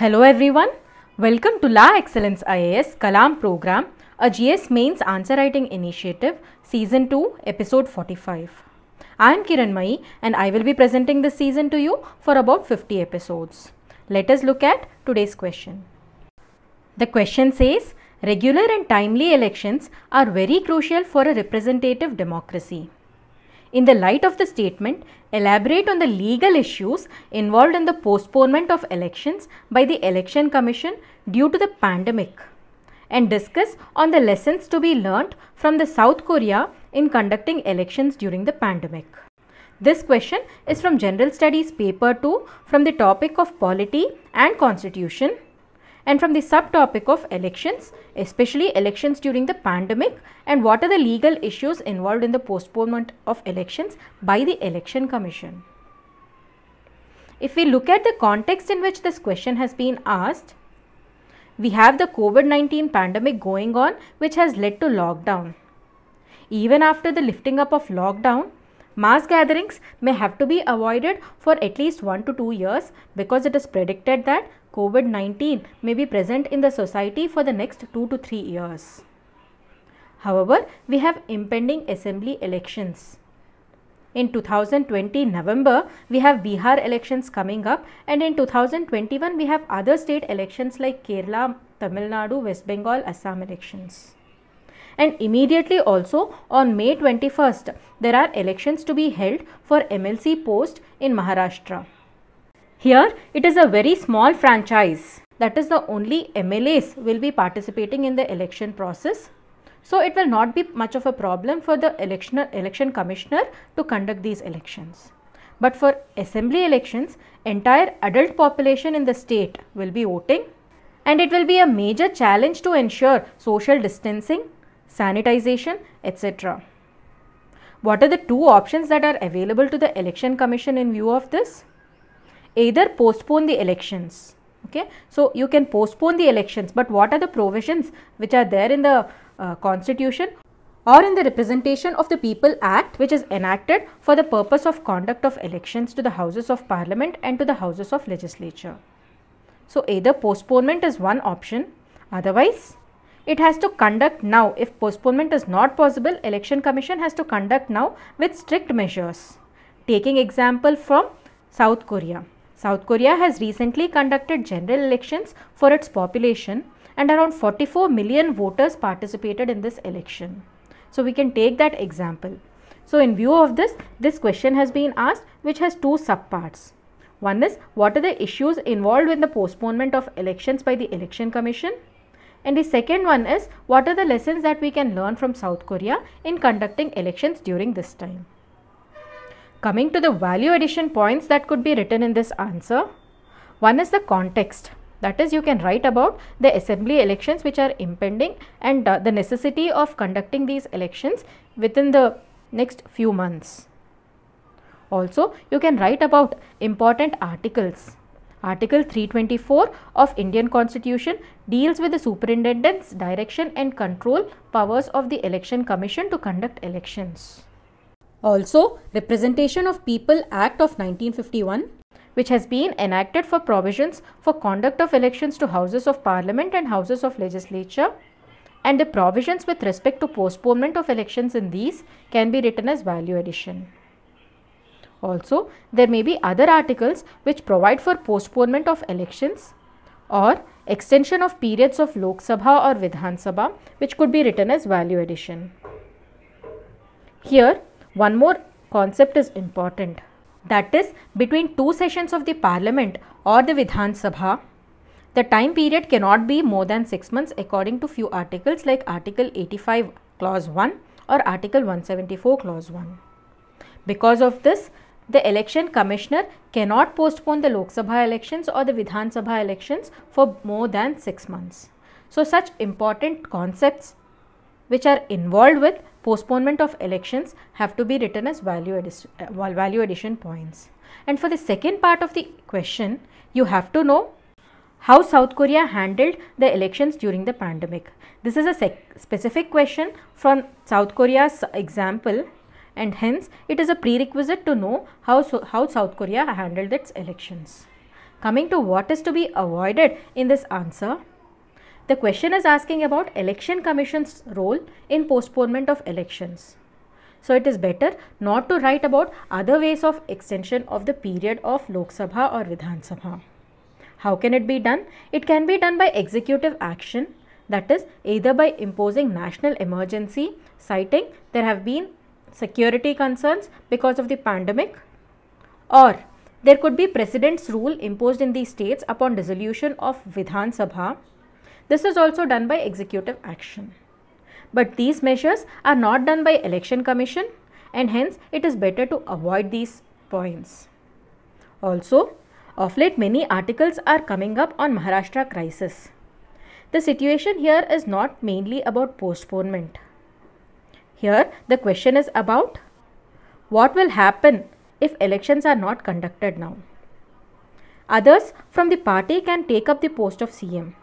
Hello everyone. Welcome to La Excellence IAS Kalam program, a GS mains answer writing initiative, season 2, episode 45. I am Kiran Mai and I will be presenting this season to you for about 50 episodes. Let us look at today's question. The question says regular and timely elections are very crucial for a representative democracy. In the light of the statement, elaborate on the legal issues involved in the postponement of elections by the Election Commission due to the pandemic and discuss on the lessons to be learnt from the South Korea in conducting elections during the pandemic. This question is from General Studies paper 2 from the topic of polity and constitution and from the subtopic of elections, especially elections during the pandemic and what are the legal issues involved in the postponement of elections by the Election Commission. If we look at the context in which this question has been asked, we have the COVID-19 pandemic going on which has led to lockdown. Even after the lifting up of lockdown, Mass gatherings may have to be avoided for at least 1 to 2 years because it is predicted that COVID-19 may be present in the society for the next 2 to 3 years. However, we have impending assembly elections. In 2020 November, we have Bihar elections coming up and in 2021 we have other state elections like Kerala, Tamil Nadu, West Bengal, Assam elections. And immediately also on May 21st, there are elections to be held for MLC post in Maharashtra. Here, it is a very small franchise. That is the only MLAs will be participating in the election process. So, it will not be much of a problem for the election, election commissioner to conduct these elections. But for assembly elections, entire adult population in the state will be voting and it will be a major challenge to ensure social distancing sanitization, etc. What are the two options that are available to the election commission in view of this? Either postpone the elections. Okay, so you can postpone the elections, but what are the provisions which are there in the uh, constitution or in the Representation of the People Act which is enacted for the purpose of conduct of elections to the Houses of Parliament and to the Houses of Legislature. So either postponement is one option, otherwise it has to conduct now. If postponement is not possible, Election Commission has to conduct now with strict measures. Taking example from South Korea. South Korea has recently conducted general elections for its population and around 44 million voters participated in this election. So we can take that example. So in view of this, this question has been asked which has two subparts. One is what are the issues involved in the postponement of elections by the election commission and the second one is what are the lessons that we can learn from South Korea in conducting elections during this time. Coming to the value addition points that could be written in this answer. One is the context. That is you can write about the assembly elections which are impending and uh, the necessity of conducting these elections within the next few months. Also you can write about important articles Article 324 of Indian Constitution deals with the superintendent's direction and control powers of the Election Commission to conduct elections. Also, Representation of People Act of 1951 which has been enacted for provisions for conduct of elections to houses of parliament and houses of legislature and the provisions with respect to postponement of elections in these can be written as value addition. Also, there may be other articles which provide for postponement of elections or extension of periods of Lok Sabha or Vidhan Sabha which could be written as value addition. Here, one more concept is important that is between two sessions of the parliament or the Vidhan Sabha the time period cannot be more than 6 months according to few articles like article 85 clause 1 or article 174 clause 1. Because of this the election commissioner cannot postpone the Lok Sabha elections or the Vidhan Sabha elections for more than 6 months. So such important concepts which are involved with postponement of elections have to be written as value, addi uh, value addition points. And for the second part of the question, you have to know how South Korea handled the elections during the pandemic. This is a specific question from South Korea's example and hence it is a prerequisite to know how, how South Korea handled its elections. Coming to what is to be avoided in this answer, the question is asking about election commission's role in postponement of elections. So it is better not to write about other ways of extension of the period of Lok Sabha or Vidhan Sabha. How can it be done? It can be done by executive action that is either by imposing national emergency citing there have been security concerns because of the pandemic or there could be president's rule imposed in the states upon dissolution of Vidhan Sabha. This is also done by executive action. But these measures are not done by election commission and hence it is better to avoid these points. Also, of late many articles are coming up on Maharashtra crisis. The situation here is not mainly about postponement. Here the question is about what will happen if elections are not conducted now. Others from the party can take up the post of CM.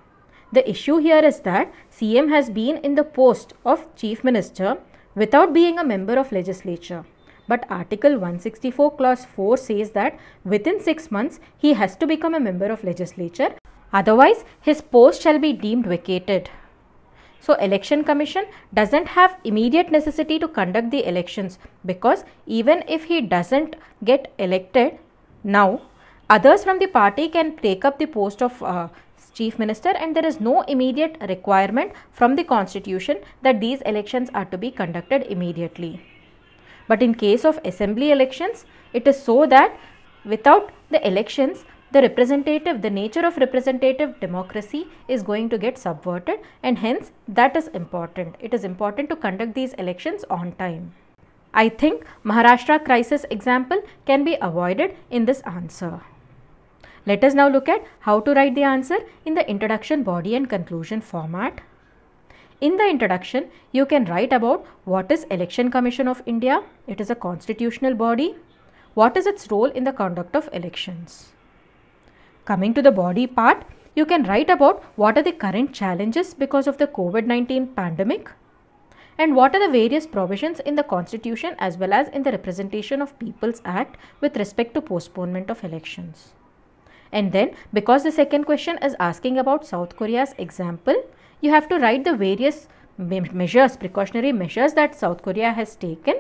The issue here is that CM has been in the post of Chief Minister without being a member of legislature. But Article 164 Clause 4 says that within 6 months he has to become a member of legislature otherwise his post shall be deemed vacated. So election commission doesn't have immediate necessity to conduct the elections because even if he doesn't get elected now, others from the party can take up the post of uh, chief minister and there is no immediate requirement from the constitution that these elections are to be conducted immediately. But in case of assembly elections, it is so that without the elections, the representative, the nature of representative democracy is going to get subverted and hence that is important. It is important to conduct these elections on time. I think Maharashtra crisis example can be avoided in this answer. Let us now look at how to write the answer in the introduction body and conclusion format. In the introduction, you can write about what is Election Commission of India, it is a constitutional body, what is its role in the conduct of elections. Coming to the body part, you can write about what are the current challenges because of the COVID 19 pandemic and what are the various provisions in the Constitution as well as in the Representation of People's Act with respect to postponement of elections. And then, because the second question is asking about South Korea's example, you have to write the various measures, precautionary measures that South Korea has taken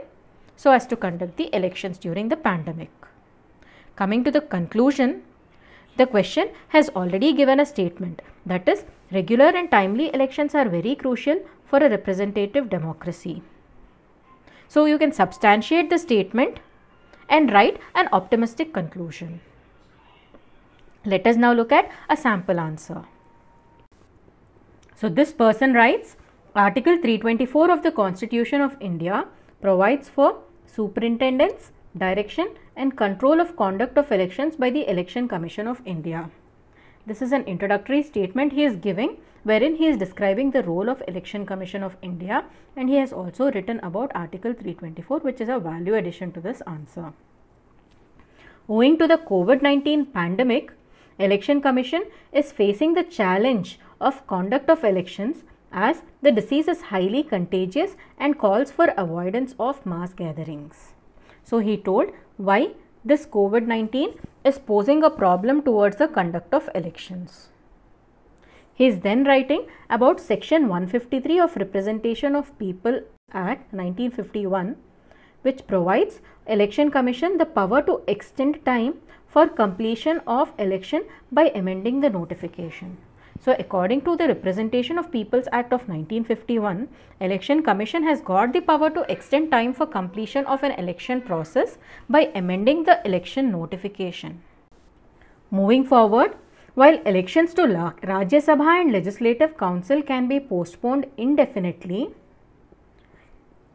so as to conduct the elections during the pandemic. Coming to the conclusion, the question has already given a statement that is regular and timely elections are very crucial for a representative democracy. So you can substantiate the statement and write an optimistic conclusion. Let us now look at a sample answer. So this person writes, Article 324 of the Constitution of India provides for superintendence. Direction and Control of Conduct of Elections by the Election Commission of India. This is an introductory statement he is giving wherein he is describing the role of Election Commission of India and he has also written about Article 324 which is a value addition to this answer. Owing to the COVID-19 pandemic, Election Commission is facing the challenge of conduct of elections as the disease is highly contagious and calls for avoidance of mass gatherings. So he told why this COVID-19 is posing a problem towards the conduct of elections. He is then writing about section 153 of Representation of People Act 1951 which provides election commission the power to extend time for completion of election by amending the notification. So, according to the Representation of People's Act of 1951, Election Commission has got the power to extend time for completion of an election process by amending the election notification. Moving forward, while elections to Rajya Sabha and Legislative Council can be postponed indefinitely,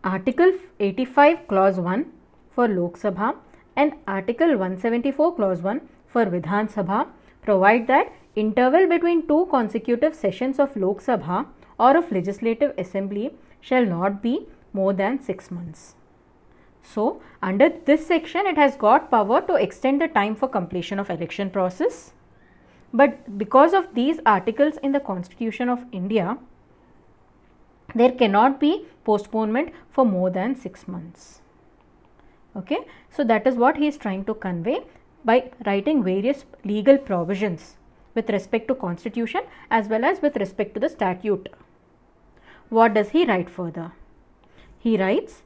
Article 85 Clause 1 for Lok Sabha and Article 174 Clause 1 for Vidhan Sabha provide that interval between two consecutive sessions of Lok Sabha or of legislative assembly shall not be more than 6 months. So, under this section it has got power to extend the time for completion of election process. But because of these articles in the constitution of India, there cannot be postponement for more than 6 months. Okay. So, that is what he is trying to convey by writing various legal provisions with respect to constitution as well as with respect to the statute. What does he write further? He writes,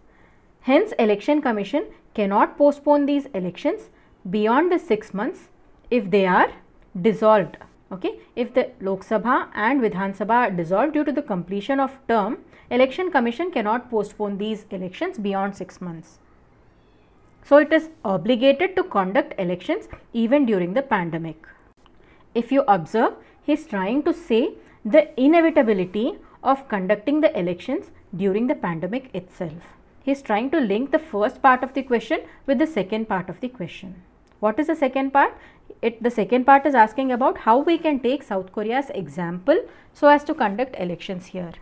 hence election commission cannot postpone these elections beyond the 6 months if they are dissolved. Okay, if the Lok Sabha and Vidhan Sabha are dissolved due to the completion of term, election commission cannot postpone these elections beyond 6 months. So it is obligated to conduct elections even during the pandemic. If you observe, he is trying to say the inevitability of conducting the elections during the pandemic itself. He is trying to link the first part of the question with the second part of the question. What is the second part? It, the second part is asking about how we can take South Korea's example so as to conduct elections here.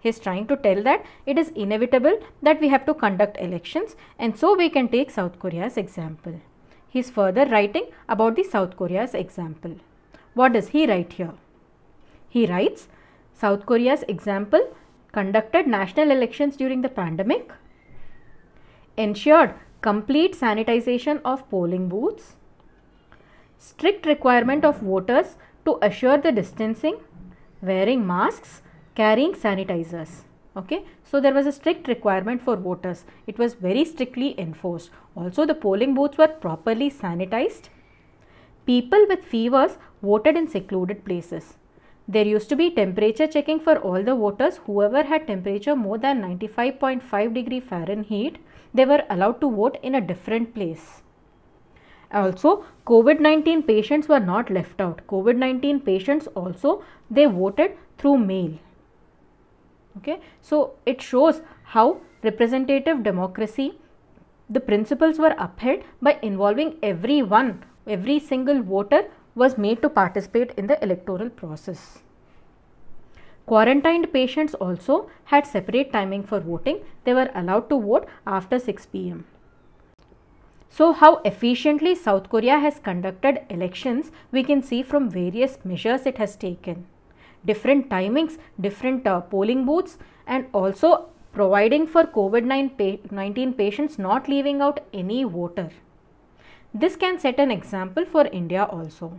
He is trying to tell that it is inevitable that we have to conduct elections and so we can take South Korea's example. He is further writing about the South Korea's example. What does he write here? He writes, South Korea's example conducted national elections during the pandemic, ensured complete sanitization of polling booths, strict requirement of voters to assure the distancing, wearing masks carrying sanitizers. Okay. So, there was a strict requirement for voters. It was very strictly enforced. Also, the polling booths were properly sanitized. People with fevers voted in secluded places. There used to be temperature checking for all the voters. Whoever had temperature more than 95.5 degree Fahrenheit, they were allowed to vote in a different place. Also, COVID-19 patients were not left out. COVID-19 patients also, they voted through mail. Okay. So, it shows how representative democracy, the principles were upheld by involving everyone, every single voter was made to participate in the electoral process. Quarantined patients also had separate timing for voting. They were allowed to vote after 6 pm. So, how efficiently South Korea has conducted elections, we can see from various measures it has taken different timings, different uh, polling booths and also providing for COVID-19 patients not leaving out any voter. This can set an example for India also.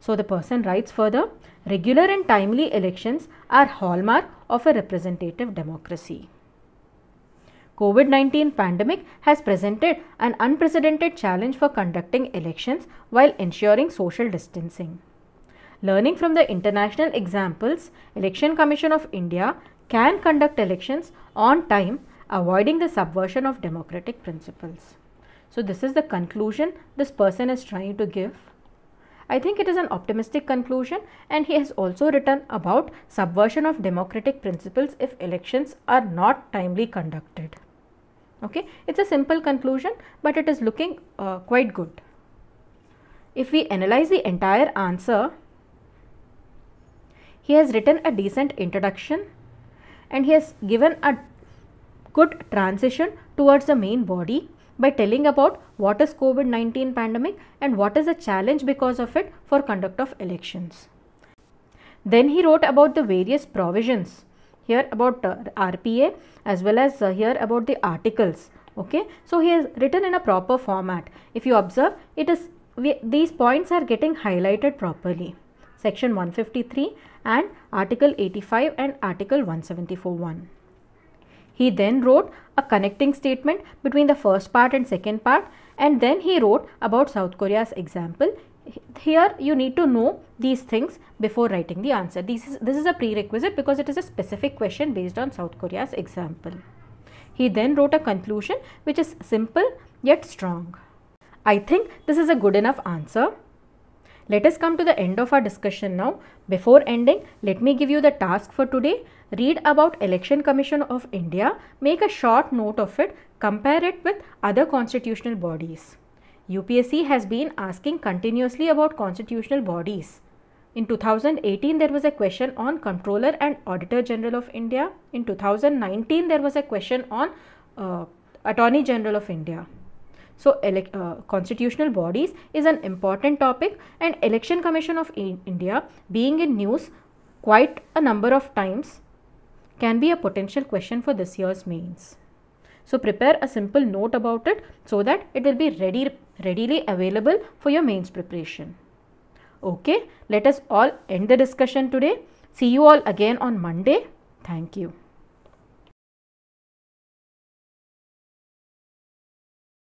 So the person writes further, regular and timely elections are hallmark of a representative democracy. COVID-19 pandemic has presented an unprecedented challenge for conducting elections while ensuring social distancing. Learning from the international examples, Election Commission of India can conduct elections on time, avoiding the subversion of democratic principles. So this is the conclusion this person is trying to give. I think it is an optimistic conclusion and he has also written about subversion of democratic principles if elections are not timely conducted. Okay, it's a simple conclusion but it is looking uh, quite good. If we analyze the entire answer, he has written a decent introduction and he has given a good transition towards the main body by telling about what is COVID-19 pandemic and what is the challenge because of it for conduct of elections. Then he wrote about the various provisions here about uh, RPA as well as uh, here about the articles. Okay, so he has written in a proper format. If you observe, it is we, these points are getting highlighted properly section 153 and article 85 and article 174.1. He then wrote a connecting statement between the first part and second part and then he wrote about South Korea's example. Here you need to know these things before writing the answer. This is, this is a prerequisite because it is a specific question based on South Korea's example. He then wrote a conclusion which is simple yet strong. I think this is a good enough answer. Let us come to the end of our discussion now. Before ending, let me give you the task for today. Read about Election Commission of India, make a short note of it, compare it with other constitutional bodies. UPSC has been asking continuously about constitutional bodies. In 2018, there was a question on Controller and Auditor General of India. In 2019, there was a question on uh, Attorney General of India. So uh, constitutional bodies is an important topic and Election Commission of India being in news quite a number of times can be a potential question for this year's mains. So prepare a simple note about it so that it will be ready, readily available for your mains preparation. Okay, let us all end the discussion today. See you all again on Monday. Thank you.